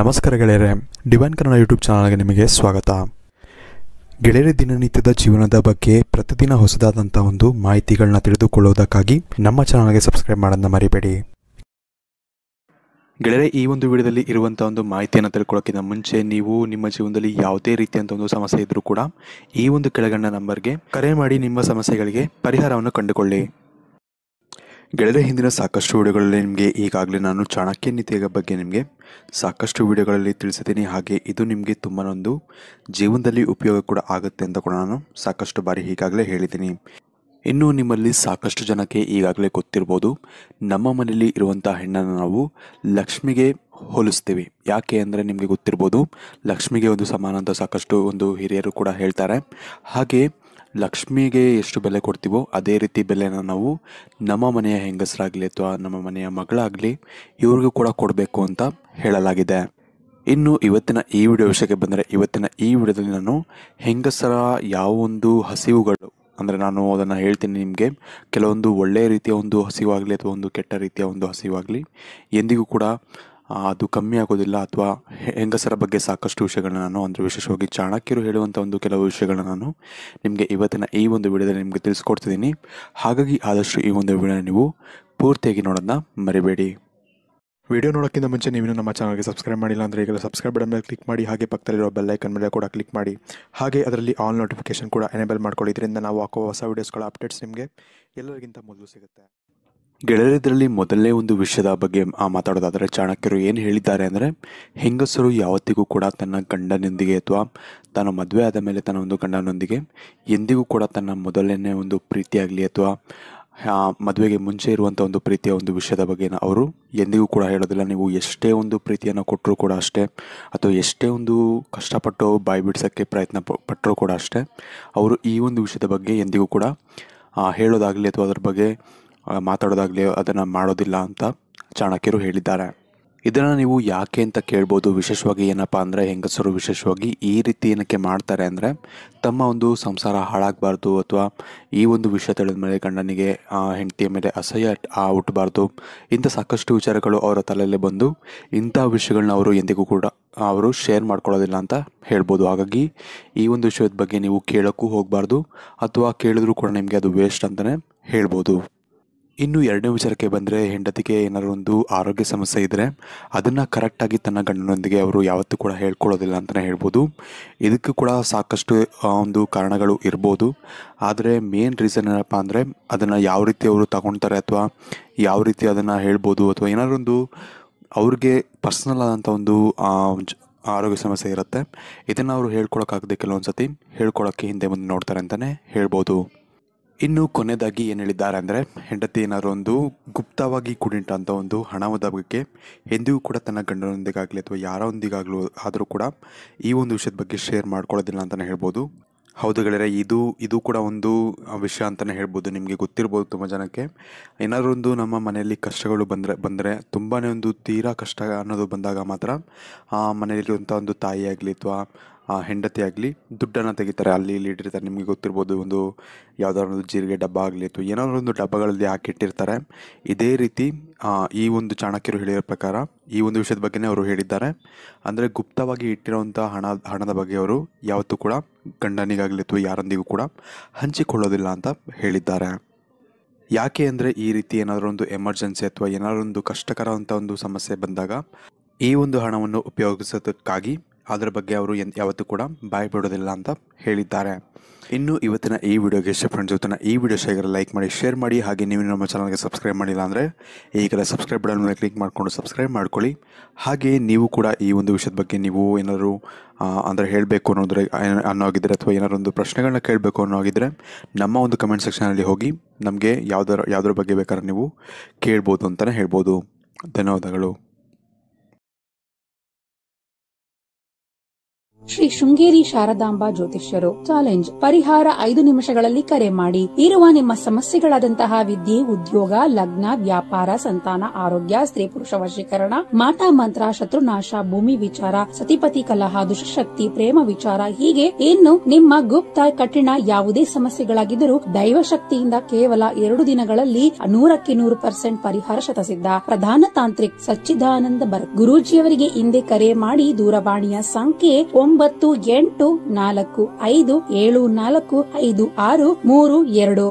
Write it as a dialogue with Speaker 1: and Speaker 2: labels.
Speaker 1: ನಮಸ್ಕಾರ ಗೆಳೆಯರೆ divine Kannada YouTube ಚಾನಲ್ಗೆ ನಿಮಗೆ ಸ್ವಾಗತ ಗೆಳೆಯರ ದಿನನಿತ್ಯದ ಜೀವನದ ಬಗ್ಗೆ ಪ್ರತಿದಿನ ಹೊಸದಾದಂಥ ಒಂದು ಮಾಹಿತಿಗಳನ್ನ ತಿಳಿದುಕೊಳ್ಳೋದಕ್ಕಾಗಿ ನಮ್ಮ ಚಾನಲ್ಗೆ ಸಬ್ಸ್ಕ್ರೈಬ್ ಮಾಡೋದನ್ನ ಮರಿಬೇಡಿ ಗೆಳೆಯರೆ ಈ ಒಂದು ವಿಡಿಯೋದಲ್ಲಿ ಇರುವಂಥ ಒಂದು ಮಾಹಿತಿಯನ್ನು ತಿಳ್ಕೊಳ್ಳೋಕ್ಕಿಂತ ಮುಂಚೆ ನೀವು ನಿಮ್ಮ ಜೀವನದಲ್ಲಿ ಯಾವುದೇ ರೀತಿಯಂಥ ಒಂದು ಸಮಸ್ಯೆ ಇದ್ದರೂ ಕೂಡ ಈ ಒಂದು ಕೆಳಗಣ್ಣ ನಂಬರ್ಗೆ ಕರೆ ಮಾಡಿ ನಿಮ್ಮ ಸಮಸ್ಯೆಗಳಿಗೆ ಪರಿಹಾರವನ್ನು ಕಂಡುಕೊಳ್ಳಿ ಗೆಳೆದ ಹಿಂದಿನ ಸಾಕಷ್ಟು ವಿಡಿಯೋಗಳಲ್ಲಿ ನಿಮಗೆ ಈಗಾಗಲೇ ನಾನು ಚಾಣಕ್ಯ ನೀತಿಯ ಬಗ್ಗೆ ನಿಮಗೆ ಸಾಕಷ್ಟು ವಿಡಿಯೋಗಳಲ್ಲಿ ತಿಳಿಸಿದ್ದೀನಿ ಹಾಗೆ ಇದು ನಿಮಗೆ ತುಂಬ ಜೀವನದಲ್ಲಿ ಉಪಯೋಗ ಕೂಡ ಆಗುತ್ತೆ ಅಂತ ಕೂಡ ನಾನು ಸಾಕಷ್ಟು ಬಾರಿ ಈಗಾಗಲೇ ಹೇಳಿದ್ದೀನಿ ಇನ್ನು ನಿಮ್ಮಲ್ಲಿ ಸಾಕಷ್ಟು ಜನಕ್ಕೆ ಈಗಾಗಲೇ ಗೊತ್ತಿರ್ಬೋದು ನಮ್ಮ ಮನೆಯಲ್ಲಿ ಇರುವಂಥ ಹೆಣ್ಣನ್ನು ನಾವು ಲಕ್ಷ್ಮಿಗೆ ಹೋಲಿಸ್ತೀವಿ ಯಾಕೆ ಅಂದರೆ ನಿಮಗೆ ಗೊತ್ತಿರ್ಬೋದು ಲಕ್ಷ್ಮಿಗೆ ಒಂದು ಸಮಾನ ಅಂತ ಸಾಕಷ್ಟು ಒಂದು ಹಿರಿಯರು ಕೂಡ ಹೇಳ್ತಾರೆ ಹಾಗೆ ಲಕ್ಷ್ಮಿಗೆ ಎಷ್ಟು ಬೆಲೆ ಕೊಡ್ತೀವೋ ಅದೇ ರೀತಿ ಬೆಲೆನ ನಾವು ನಮ್ಮ ಮನೆಯ ಹೆಂಗಸರಾಗಲಿ ಅಥವಾ ನಮ್ಮ ಮನೆಯ ಮಗಳಾಗಲಿ ಇವ್ರಿಗೂ ಕೂಡ ಕೊಡಬೇಕು ಅಂತ ಹೇಳಲಾಗಿದೆ ಇನ್ನು ಇವತ್ತಿನ ಈ ವಿಡಿಯೋ ವಿಷಯಕ್ಕೆ ಬಂದರೆ ಇವತ್ತಿನ ಈ ವಿಡಿಯೋದಲ್ಲಿ ನಾನು ಹೆಂಗಸರ ಯಾವ ಒಂದು ಹಸಿವುಗಳು ಅಂದರೆ ನಾನು ಅದನ್ನು ಹೇಳ್ತೀನಿ ನಿಮಗೆ ಕೆಲವೊಂದು ಒಳ್ಳೆಯ ರೀತಿಯ ಒಂದು ಹಸಿವಾಗಲಿ ಅಥವಾ ಒಂದು ಕೆಟ್ಟ ರೀತಿಯ ಒಂದು ಹಸಿವಾಗಲಿ ಎಂದಿಗೂ ಕೂಡ ಅದು ಕಮ್ಮಿ ಆಗೋದಿಲ್ಲ ಅಥವಾ ಹೆಂಗಸರ ಬಗ್ಗೆ ಸಾಕಷ್ಟು ವಿಷಯಗಳನ್ನ ನಾನು ಅಂದರೆ ವಿಶೇಷವಾಗಿ ಚಾಣಕ್ಯರು ಹೇಳುವಂಥ ಒಂದು ಕೆಲವು ವಿಷಯಗಳನ್ನ ನಾನು ನಿಮಗೆ ಇವತ್ತಿನ ಈ ಒಂದು ವಿಡಿಯೋದಲ್ಲಿ ನಿಮಗೆ ತಿಳಿಸ್ಕೊಡ್ತಿದ್ದೀನಿ ಹಾಗಾಗಿ ಆದಷ್ಟು ಈ ಒಂದು ವಿಡಿಯೋನ ನೀವು ಪೂರ್ತಿಯಾಗಿ ನೋಡೋದನ್ನ ಮರಿಬೇಡಿ ವಿಡಿಯೋ ನೋಡೋಕ್ಕಿಂತ ಮುಂಚೆ ನೀವು ನಮ್ಮ ಚಾನಲ್ಗೆ ಸಬ್ಸ್ಕ್ರೈಬ್ ಮಾಡಿಲ್ಲ ಅಂದರೆ ಈಗ ಸಬ್ಸ್ಕ್ರೈಬ್ ಬಟನ್ ಮೇಲೆ ಕ್ಲಿಕ್ ಮಾಡಿ ಹಾಗೆ ಪಕ್ಕದಲ್ಲಿರೋ ಬೆಲ್ಲೈಕನ್ ಮೇಲೆ ಕೂಡ ಕ್ಲಿಕ್ ಮಾಡಿ ಹಾಗೆ ಅದರಲ್ಲಿ ಆಲ್ ನೋಟಿಫಿಕೇಶನ್ ಕೂಡ ಎನೇಬಲ್ ಮಾಡ್ಕೊಳ್ಳಿ ಇದರಿಂದ ನಾವು ಹಾಕೋ ಹೊಸ ವೀಡಿಯೋಸ್ಗಳ ಅಪ್ಡೇಟ್ಸ್ ನಿಮಗೆ ಎಲ್ಲರಿಗಿಂತ ಮೊದಲು ಸಿಗುತ್ತೆ ಗೆಳೆಯರಿದ್ರಲ್ಲಿ ಮೊದಲನೇ ಒಂದು ವಿಷಯದ ಬಗ್ಗೆ ಮಾತಾಡೋದಾದರೆ ಚಾಣಕ್ಯರು ಏನು ಹೇಳಿದ್ದಾರೆ ಅಂದರೆ ಹೆಂಗಸರು ಯಾವತ್ತಿಗೂ ಕೂಡ ತನ್ನ ಗಂಡನೊಂದಿಗೆ ಅಥವಾ ತನ್ನ ಮದುವೆ ಆದ ಮೇಲೆ ತನ್ನ ಒಂದು ಗಂಡನೊಂದಿಗೆ ಎಂದಿಗೂ ಕೂಡ ತನ್ನ ಮೊದಲನೇ ಒಂದು ಪ್ರೀತಿಯಾಗಲಿ ಅಥವಾ ಮದುವೆಗೆ ಮುಂಚೆ ಇರುವಂಥ ಒಂದು ಪ್ರೀತಿಯ ಒಂದು ವಿಷಯದ ಬಗ್ಗೆ ಅವರು ಎಂದಿಗೂ ಕೂಡ ಹೇಳೋದಿಲ್ಲ ನೀವು ಎಷ್ಟೇ ಒಂದು ಪ್ರೀತಿಯನ್ನು ಕೊಟ್ಟರೂ ಕೂಡ ಅಷ್ಟೇ ಅಥವಾ ಎಷ್ಟೇ ಒಂದು ಕಷ್ಟಪಟ್ಟು ಬಾಯಿ ಬಿಡಿಸೋಕ್ಕೆ ಪ್ರಯತ್ನ ಪಟ್ಟರೂ ಕೂಡ ಅಷ್ಟೇ ಅವರು ಈ ಒಂದು ವಿಷಯದ ಬಗ್ಗೆ ಎಂದಿಗೂ ಕೂಡ ಹೇಳೋದಾಗಲಿ ಅಥವಾ ಅದರ ಬಗ್ಗೆ ಮಾತಾಡೋದಾಗಲಿ ಅದನ್ನು ಮಾಡೋದಿಲ್ಲ ಅಂತ ಚಾಣಕ್ಯರು ಹೇಳಿದ್ದಾರೆ ಇದನ್ನು ನೀವು ಯಾಕೆ ಅಂತ ಕೇಳ್ಬೋದು ವಿಶೇಷವಾಗಿ ಏನಪ್ಪ ಅಂದರೆ ಹೆಂಗಸರು ವಿಶೇಷವಾಗಿ ಈ ರೀತಿ ಏನಕ್ಕೆ ಮಾಡ್ತಾರೆ ಅಂದರೆ ತಮ್ಮ ಒಂದು ಸಂಸಾರ ಹಾಳಾಗಬಾರ್ದು ಅಥವಾ ಈ ಒಂದು ವಿಷಯ ತಿಳಿದ ಮೇಲೆ ಗಂಡನಿಗೆ ಹೆಂಡತಿಯ ಮೇಲೆ ಅಸಹ್ಯ ಹುಟ್ಟಬಾರ್ದು ಇಂಥ ಸಾಕಷ್ಟು ವಿಚಾರಗಳು ಅವರ ತಲೆಯಲ್ಲೇ ಬಂದು ಇಂಥ ವಿಷಯಗಳನ್ನ ಅವರು ಎಂದಿಗೂ ಕೂಡ ಅವರು ಶೇರ್ ಮಾಡ್ಕೊಳ್ಳೋದಿಲ್ಲ ಅಂತ ಹೇಳ್ಬೋದು ಹಾಗಾಗಿ ಈ ಒಂದು ವಿಷಯದ ಬಗ್ಗೆ ನೀವು ಕೇಳೋಕ್ಕೂ ಹೋಗಬಾರ್ದು ಅಥವಾ ಕೇಳಿದ್ರೂ ಕೂಡ ನಿಮಗೆ ಅದು ವೇಸ್ಟ್ ಅಂತಲೇ ಹೇಳ್ಬೋದು ಇನ್ನು ಎರಡನೇ ವಿಚಾರಕ್ಕೆ ಬಂದರೆ ಹೆಂಡತಿಗೆ ಏನಾದ್ರು ಒಂದು ಆರೋಗ್ಯ ಸಮಸ್ಯೆ ಇದ್ದರೆ ಅದನ್ನು ಕರೆಕ್ಟಾಗಿ ತನ್ನ ಗಂಡನೊಂದಿಗೆ ಅವರು ಯಾವತ್ತೂ ಕೂಡ ಹೇಳ್ಕೊಳ್ಳೋದಿಲ್ಲ ಅಂತಲೇ ಹೇಳ್ಬೋದು ಇದಕ್ಕೂ ಕೂಡ ಸಾಕಷ್ಟು ಒಂದು ಕಾರಣಗಳು ಇರ್ಬೋದು ಆದರೆ ಮೇನ್ ರೀಸನ್ ಏನಪ್ಪ ಅಂದರೆ ಅದನ್ನು ಯಾವ ರೀತಿ ಅವರು ತಗೊಳ್ತಾರೆ ಅಥವಾ ಯಾವ ರೀತಿ ಅದನ್ನು ಹೇಳ್ಬೋದು ಅಥವಾ ಏನಾದ್ರು ಒಂದು ಅವ್ರಿಗೆ ಪರ್ಸ್ನಲ್ ಆದಂಥ ಒಂದು ಆರೋಗ್ಯ ಸಮಸ್ಯೆ ಇರುತ್ತೆ ಇದನ್ನು ಅವರು ಹೇಳ್ಕೊಳಕ್ಕಾಗದೆ ಕೆಲವೊಂದು ಸತಿ ಹೇಳ್ಕೊಳಕ್ಕೆ ಹಿಂದೆ ಮುಂದೆ ನೋಡ್ತಾರೆ ಅಂತಲೇ ಹೇಳ್ಬೋದು ಇನ್ನು ಕೊನೆಯದಾಗಿ ಏನು ಹೇಳಿದ್ದಾರೆ ಅಂದರೆ ಹೆಂಡತಿ ಏನಾದ್ರು ಒಂದು ಗುಪ್ತವಾಗಿ ಕೂಡಿಟ್ಟಂಥ ಒಂದು ಹಣವಾದ ಬಗ್ಗೆ ಎಂದಿಗೂ ಕೂಡ ತನ್ನ ಗಂಡನೊಂದಿಗಾಗಲಿ ಅಥವಾ ಯಾರೊಂದಿಗಾಗಲೂ ಆದರೂ ಕೂಡ ಈ ಒಂದು ವಿಷಯದ ಬಗ್ಗೆ ಶೇರ್ ಮಾಡ್ಕೊಳ್ಳೋದಿಲ್ಲ ಅಂತಲೇ ಹೇಳ್ಬೋದು ಹೌದು ಗೆಳೆಯರೆ ಇದು ಇದು ಕೂಡ ಒಂದು ವಿಷಯ ಅಂತಲೇ ಹೇಳ್ಬೋದು ನಿಮಗೆ ಗೊತ್ತಿರ್ಬೋದು ತುಂಬ ಜನಕ್ಕೆ ಏನಾದರೂ ಒಂದು ನಮ್ಮ ಮನೆಯಲ್ಲಿ ಕಷ್ಟಗಳು ಬಂದರೆ ಬಂದರೆ ತುಂಬಾ ಒಂದು ತೀರಾ ಕಷ್ಟ ಅನ್ನೋದು ಬಂದಾಗ ಮಾತ್ರ ಆ ಮನೆಯಲ್ಲಿರುವಂಥ ಒಂದು ತಾಯಿಯಾಗಲಿ ಅಥವಾ ಆ ಹೆಂಡತಿ ಆಗಲಿ ದುಡ್ಡನ್ನು ತೆಗಿತಾರೆ ಅಲ್ಲಿ ಇಲ್ಲಿ ಇಟ್ಟಿರ್ತಾರೆ ನಿಮಗೆ ಗೊತ್ತಿರ್ಬೋದು ಒಂದು ಯಾವುದಾದ್ರು ಒಂದು ಜೀರಿಗೆ ಡಬ್ಬ ಆಗಲಿ ಅಥವಾ ಏನಾದರೂ ಒಂದು ಡಬ್ಬಗಳಲ್ಲಿ ಹಾಕಿಟ್ಟಿರ್ತಾರೆ ಇದೇ ರೀತಿ ಈ ಒಂದು ಚಾಣಕ್ಯರು ಹೇಳಿರೋ ಪ್ರಕಾರ ಈ ಒಂದು ವಿಷಯದ ಬಗ್ಗೆನೇ ಅವರು ಹೇಳಿದ್ದಾರೆ ಅಂದರೆ ಗುಪ್ತವಾಗಿ ಇಟ್ಟಿರೋವಂಥ ಹಣ ಹಣದ ಬಗ್ಗೆ ಅವರು ಯಾವತ್ತೂ ಕೂಡ ಗಂಡನಿಗಾಗಲಿ ಅಥವಾ ಯಾರೊಂದಿಗೂ ಕೂಡ ಹಂಚಿಕೊಳ್ಳೋದಿಲ್ಲ ಅಂತ ಹೇಳಿದ್ದಾರೆ ಯಾಕೆ ಅಂದರೆ ಈ ರೀತಿ ಏನಾದರೂ ಒಂದು ಎಮರ್ಜೆನ್ಸಿ ಅಥವಾ ಏನಾದರೂ ಒಂದು ಕಷ್ಟಕರವಂಥ ಒಂದು ಸಮಸ್ಯೆ ಬಂದಾಗ ಈ ಒಂದು ಹಣವನ್ನು ಉಪಯೋಗಿಸೋದಕ್ಕಾಗಿ ಅದರ ಬಗ್ಗೆ ಅವರು ಯಾವತ್ತೂ ಕೂಡ ಬಾಯ್ ಬಿಡೋದಿಲ್ಲ ಅಂತ ಹೇಳಿದ್ದಾರೆ ಇನ್ನು ಇವತ್ತಿನ ಈ ವಿಡಿಯೋಗೆ ಇಷ್ಟ ಫ್ರೆಂಡ್ಸ್ ಇವತ್ತಿನ ಈ ವಿಡಿಯೋ ಶೇಖರ ಲೈಕ್ ಮಾಡಿ ಶೇರ್ ಮಾಡಿ ಹಾಗೆ ನೀವು ನಮ್ಮ ಚಾನಲ್ಗೆ ಸಬ್ಸ್ಕ್ರೈಬ್ ಮಾಡಿಲ್ಲ ಅಂದರೆ ಈಗಲೇ ಸಬ್ಸ್ಕ್ರೈಬ್ ಬಟನ್ ಮೇಲೆ ಕ್ಲಿಕ್ ಮಾಡಿಕೊಂಡು ಸಬ್ಸ್ಕ್ರೈಬ್ ಮಾಡ್ಕೊಳ್ಳಿ ಹಾಗೆ ನೀವು ಕೂಡ ಈ ಒಂದು ವಿಷಯದ ಬಗ್ಗೆ ನೀವು ಏನಾದರೂ ಅಂದರೆ ಹೇಳಬೇಕು ಅನ್ನೋದ್ರೆ ಅನ್ನೋಗಿದ್ರೆ ಅಥವಾ ಏನಾದ್ರು ಒಂದು ಪ್ರಶ್ನೆಗಳನ್ನ ಕೇಳಬೇಕು ಅನ್ನೋಗಿದ್ರೆ ನಮ್ಮ ಒಂದು ಕಮೆಂಟ್ ಸೆಕ್ಷನಲ್ಲಿ ಹೋಗಿ ನಮಗೆ ಯಾವುದರ ಯಾವುದ್ರ ಬಗ್ಗೆ ಬೇಕಾದ್ರೆ ನೀವು ಕೇಳ್ಬೋದು ಅಂತಲೇ ಹೇಳ್ಬೋದು ಧನ್ಯವಾದಗಳು
Speaker 2: ಶ್ರೀ ಶೃಂಗೇರಿ ಶಾರದಾಂಬಾ ಜ್ಯೋತಿಷ್ಯರು ಚಾಲೆಂಜ್ ಪರಿಹಾರ ಐದು ನಿಮಿಷಗಳಲ್ಲಿ ಕರೆ ಮಾಡಿ ಇರುವ ನಿಮ್ಮ ಸಮಸ್ಯೆಗಳಾದಂತಹ ವಿದ್ಯೆ ಉದ್ಯೋಗ ಲಗ್ನ ವ್ಯಾಪಾರ ಸಂತಾನ ಆರೋಗ್ಯ ಸ್ತ್ರೀ ಪುರುಷ ವಶೀಕರಣ ಮಾಟ ಮಂತ್ರ ಶತ್ರುನಾಶ ಭೂಮಿ ವಿಚಾರ ಸತಿಪತಿ ಕಲಹ ದುಷ್ಟಶಕ್ತಿ ಪ್ರೇಮ ವಿಚಾರ ಹೀಗೆ ಇನ್ನು ನಿಮ್ಮ ಗುಪ್ತ ಕಠಿಣ ಯಾವುದೇ ಸಮಸ್ಯೆಗಳಾಗಿದ್ದರೂ ದೈವಶಕ್ತಿಯಿಂದ ಕೇವಲ ಎರಡು ದಿನಗಳಲ್ಲಿ ನೂರಕ್ಕೆ ನೂರು ಪರ್ಸೆಂಟ್ ಪರಿಹಾರ ಶತಸಿದ್ದ ಪ್ರಧಾನ ತಾಂತ್ರಿಕ್ ಸಚ್ಚಿದಾನಂದ ಬರ್ ಗುರೂಜಿಯವರಿಗೆ ಹಿಂದೆ ಕರೆ ಮಾಡಿ ದೂರವಾಣಿಯ ಸಂಖ್ಯೆ ಒಂಬತ್ತು ಎಂಟು ನಾಲ್ಕು ಐದು ಏಳು ನಾಲ್ಕು ಐದು ಆರು ಮೂರು ಎರಡು